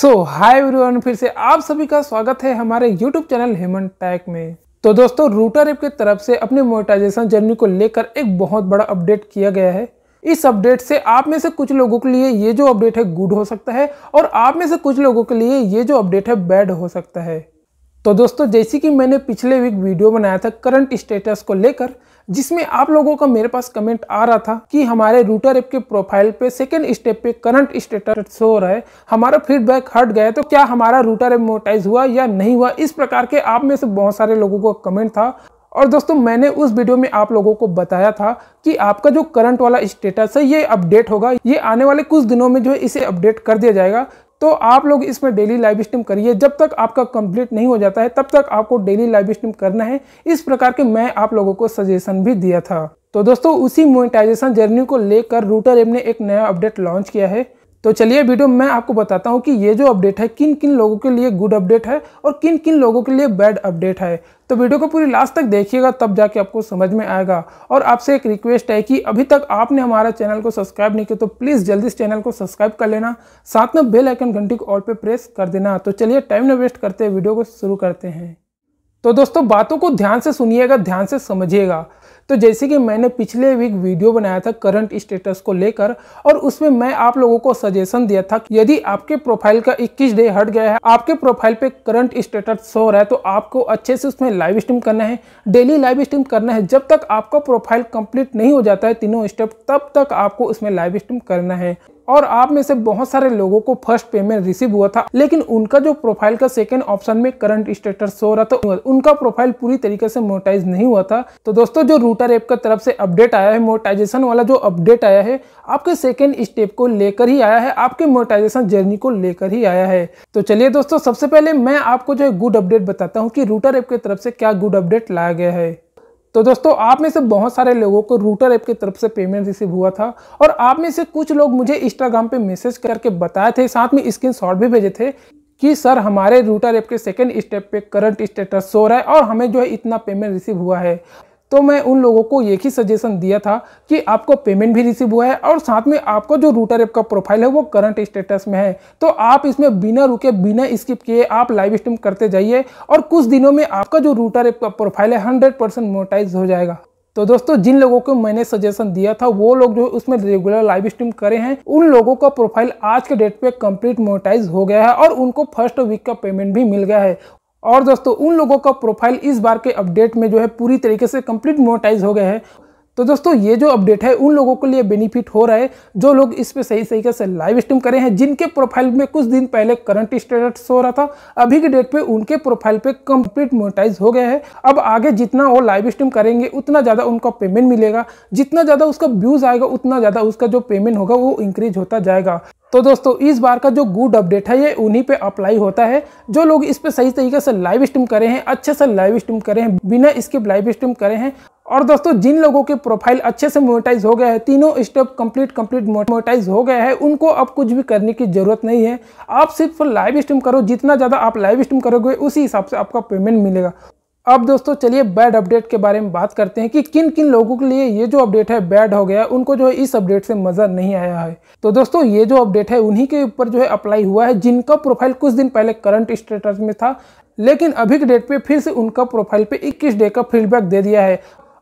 सो hi everyone फिर से आप सभी का स्वागत है हमारे यूट्यूब चैनल ह्यूमन टैक में तो दोस्तों रूटर ऐप की तरफ से अपने मोनेटाइजेशन जर्नी को लेकर एक बहुत बड़ा अपडेट किया गया है इस अपडेट से आप में से कुछ लोगों के लिए ये जो अपडेट है गुड हो सकता है और आप में से कुछ लोगों के लिए ये जो अपडेट है बैड हो सकता है तो दोस्तों जैसे कि मैंने पिछले वीक वीडियो बनाया था करंट स्टेटस को लेकर जिसमें आप लोगों का मेरे पास कमेंट आ रहा था कि हमारे रूटर ऐप के प्रोफाइल पे सेकेंड स्टेप पे करंट स्टेटस हो रहा है हमारा फीडबैक हट गया तो क्या हमारा रूटर ऐप मोटाइज हुआ या नहीं हुआ इस प्रकार के आप में से बहुत सारे लोगों का कमेंट था और दोस्तों मैंने उस वीडियो में आप लोगों को बताया था कि आपका जो करंट वाला स्टेटस है ये अपडेट होगा ये आने वाले कुछ दिनों में जो है इसे अपडेट कर दिया जाएगा तो आप लोग इसमें डेली लाइव स्ट्रीम करिए जब तक आपका कंप्लीट नहीं हो जाता है तब तक आपको डेली लाइव स्ट्रीम करना है इस प्रकार के मैं आप लोगों को सजेशन भी दिया था तो दोस्तों उसी मोनिटाइजेशन जर्नी को लेकर रूटर एप ने एक नया अपडेट लॉन्च किया है तो चलिए वीडियो में आपको बताता हूँ कि ये जो अपडेट है किन किन लोगों के लिए गुड अपडेट है और किन किन लोगों के लिए बैड अपडेट है तो वीडियो को पूरी लास्ट तक देखिएगा तब जाके आपको समझ में आएगा और आपसे एक रिक्वेस्ट है कि अभी तक आपने हमारा चैनल को सब्सक्राइब नहीं किया तो प्लीज़ जल्दी इस चैनल को सब्सक्राइब कर लेना साथ में बेल आइकन घंटी को ऑल पे प्रेस कर देना तो चलिए टाइम न वेस्ट करते वीडियो को शुरू करते हैं तो दोस्तों बातों को ध्यान से सुनिएगा ध्यान से समझिएगा तो जैसे कि मैंने पिछले वीक वीडियो बनाया था करंट स्टेटस को लेकर और उसमें मैं आप लोगों को सजेशन दिया था कि यदि आपके प्रोफाइल का 21 डे हट गया है आपके प्रोफाइल पे करंट स्टेटस शो रहा है तो आपको अच्छे से उसमें लाइव स्ट्रीम करना है डेली लाइव स्ट्रीम करना है जब तक आपका प्रोफाइल कंप्लीट नहीं हो जाता है तीनों स्टेप तब तक आपको उसमें लाइव स्ट्रीम करना है और आप में से बहुत सारे लोगों को फर्स्ट पेमेंट रिसीव हुआ था लेकिन उनका जो प्रोफाइल का सेकंड ऑप्शन में करंट स्टेटस शो रहा था उनका प्रोफाइल पूरी तरीके से मोटाइज नहीं हुआ था तो दोस्तों जो रूट मोटर ऐप की तरफ से अपडेट आया है मोटाइजेशन वाला जो अपडेट आया है आपके सेकेंड स्टेप को लेकर ही आया है आपके मोटाइजेशन जर्नी को लेकर ही आया है तो चलिए दोस्तों सबसे पहले मैं आपको जो है गुड अपडेट बताता हूँ कि रूटर ऐप की तरफ से क्या गुड अपडेट लाया गया है तो दोस्तों आप में से बहुत सारे लोगों को रूटर ऐप की तरफ से पेमेंट रिसीव हुआ था और आप में से कुछ लोग मुझे इंस्टाग्राम पे मैसेज करके बताए थे साथ में स्क्रीन शॉट भी भेजे थे कि सर हमारे रूटर ऐप के सेकेंड स्टेप पे करंट स्टेटस शो रहा है और हमें जो है इतना पेमेंट रिसीव हुआ है तो मैं उन लोगों को एक ही सजेशन दिया था कि आपको पेमेंट भी रिसीव हुआ है और साथ में आपको जो रूटर ऐप का प्रोफाइल है वो करंट स्टेटस में है तो आप इसमें बिना रुके बिना स्किप किए आप लाइव स्ट्रीम करते जाइए और कुछ दिनों में आपका जो रूटर ऐप का प्रोफाइल है हंड्रेड परसेंट मोटाइज हो जाएगा तो दोस्तों जिन लोगों को मैंने सजेशन दिया था वो लोग जो उसमें रेगुलर लाइव स्ट्रीम करे हैं उन लोगों का प्रोफाइल आज के डेट पे कंप्लीट मोनेटाइज हो गया है और उनको फर्स्ट वीक का पेमेंट भी मिल गया है और दोस्तों उन लोगों का प्रोफाइल इस बार के अपडेट में जो है पूरी तरीके से कंप्लीट मोनेटाइज हो गए हैं तो दोस्तों ये जो अपडेट है उन लोगों के लिए बेनिफिट हो रहा है जो लोग इस पे सही तरीके से लाइव स्ट्रीम करे हैं जिनके प्रोफाइल में कुछ दिन पहले करंट स्टेटस हो रहा था अभी के डेट पे उनके प्रोफाइल पे कंप्लीट मोनिटाइज हो गया है अब आगे जितना वो लाइव स्ट्रीम करेंगे उतना ज़्यादा उनका पेमेंट मिलेगा जितना ज़्यादा उसका व्यूज़ आएगा उतना ज़्यादा उसका जो पेमेंट होगा वो इंक्रीज होता जाएगा तो दोस्तों इस बार का जो गुड अपडेट है ये उन्हीं पे अप्लाई होता है जो लोग इस पे सही तरीके से लाइव स्ट्रीम करे हैं अच्छे से लाइव स्ट्रीम करे हैं बिना इसके लाइव स्ट्रीम करे हैं और दोस्तों जिन लोगों के प्रोफाइल अच्छे से मोनेटाइज हो गया है तीनों स्टेप कंप्लीट कंप्लीट मोनेटाइज हो गया है उनको अब कुछ भी करने की ज़रूरत नहीं है आप सिर्फ लाइव स्ट्रीम करो जितना ज़्यादा आप लाइव स्ट्रीम करोगे उसी हिसाब से आपका पेमेंट मिलेगा अब दोस्तों चलिए बैड अपडेट के बारे में बात करते हैं कि किन किन लोगों के लिए ये जो अपडेट है बैड हो गया उनको जो है इस अपडेट से मज़ा नहीं आया है तो दोस्तों ये जो अपडेट है उन्हीं के ऊपर जो है अप्लाई हुआ है जिनका प्रोफाइल कुछ दिन पहले करंट स्टेटस में था लेकिन अभी के डेट पे फिर से उनका प्रोफाइल पे 21 डे का फीडबैक दे दिया है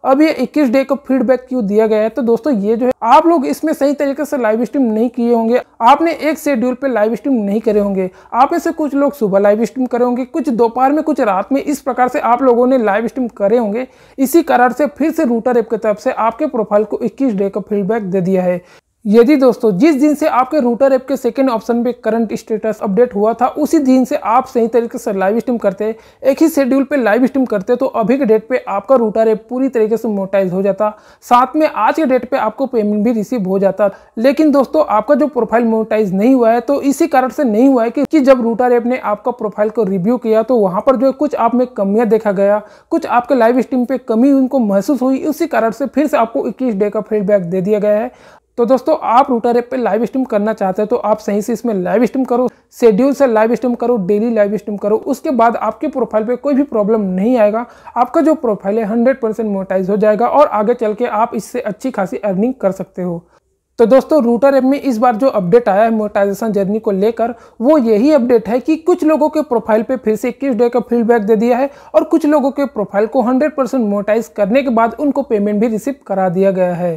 अब ये 21 डे का फीडबैक क्यों दिया गया है तो दोस्तों ये जो है आप लोग इसमें सही तरीके से लाइव स्ट्रीम नहीं किए होंगे आपने एक शेड्यूल पे लाइव स्ट्रीम नहीं करे होंगे आप में से कुछ लोग सुबह लाइव स्ट्रीम करे होंगे कुछ दोपहर में कुछ रात में इस प्रकार से आप लोगों ने लाइव स्ट्रीम करे होंगे इसी कारण से फिर से रूटर ऐप की तरफ से आपके प्रोफाइल को इक्कीस डे का फीडबैक दे दिया है यदि दोस्तों जिस दिन से आपके रूटर ऐप के सेकेंड ऑप्शन पे करंट स्टेटस अपडेट हुआ था उसी दिन से आप सही तरीके से लाइव स्ट्रीम करते एक ही शेड्यूल पे लाइव स्ट्रीम करते तो अभी के डेट पे आपका रूटर ऐप पूरी तरीके से मोटाइज हो जाता साथ में आज के डेट पे आपको पेमेंट भी रिसीव हो जाता लेकिन दोस्तों आपका जो प्रोफाइल मोटाइज नहीं हुआ है तो इसी कारण से नहीं हुआ है कि, कि जब रूटर ऐप ने आपका प्रोफाइल को रिव्यू किया तो वहाँ पर जो कुछ आप में कमियाँ देखा गया कुछ आपके लाइव स्ट्रीम पर कमी उनको महसूस हुई उसी कारण से फिर से आपको इक्कीस डे का फीडबैक दे दिया गया है तो दोस्तों आप रूटर ऐप पे लाइव स्ट्रीम करना चाहते हैं तो आप सही से इसमें लाइव स्ट्रीम करो शेड्यूल से लाइव स्ट्रीम करो डेली लाइव स्ट्रीम करो उसके बाद आपके प्रोफाइल पे कोई भी प्रॉब्लम नहीं आएगा आपका जो प्रोफाइल है हंड्रेड परसेंट मोटाइज हो जाएगा और आगे चल के आप इससे अच्छी खासी अर्निंग कर सकते हो तो दोस्तों रूटर ऐप में इस बार जो अपडेट आया है मोटाइजेशन जर्नी को लेकर वो यही अपडेट है कि कुछ लोगों के प्रोफाइल पे फिर से इक्कीस डे का फीडबैक दे दिया है और कुछ लोगों के प्रोफाइल को 100 परसेंट मोटाइज करने के बाद उनको पेमेंट भी रिसीव करा दिया गया है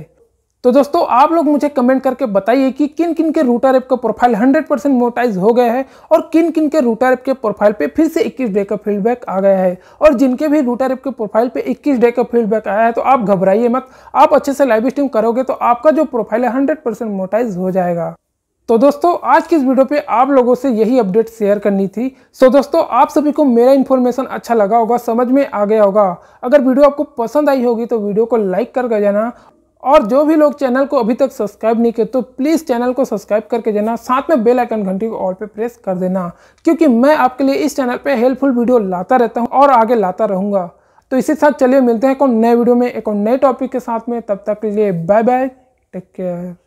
तो दोस्तों आप लोग मुझे कमेंट करके बताइए कि किन किन के रूटर ऐप का प्रोफाइल 100 परसेंट मोटाइज हो गया है और किन किन के रूटर ऐप के प्रोफाइल पे फिर से 21 डे का फीडबैक आ गया है और जिनके भी रूटर ऐप के प्रोफाइल पे 21 डे का फीडबैक आया है तो आप घबराइए मत आप अच्छे से लाइव स्ट्रीम करोगे तो आपका जो प्रोफाइल है हंड्रेड मोटाइज हो जाएगा तो दोस्तों आज की इस वीडियो पे आप लोगों से यही अपडेट शेयर करनी थी सो so दोस्तों आप सभी को मेरा इन्फॉर्मेशन अच्छा लगा होगा समझ में आ गया होगा अगर वीडियो आपको पसंद आई होगी तो वीडियो को लाइक कर जाना और जो भी लोग चैनल को अभी तक सब्सक्राइब नहीं किए तो प्लीज़ चैनल को सब्सक्राइब करके देना साथ में बेल आइकन घंटी को ऑल पे प्रेस कर देना क्योंकि मैं आपके लिए इस चैनल पे हेल्पफुल वीडियो लाता रहता हूँ और आगे लाता रहूँगा तो इसी साथ चलिए मिलते हैं एक नए वीडियो में एक नए टॉपिक के साथ में तब तक के लिए बाय बाय टेक केयर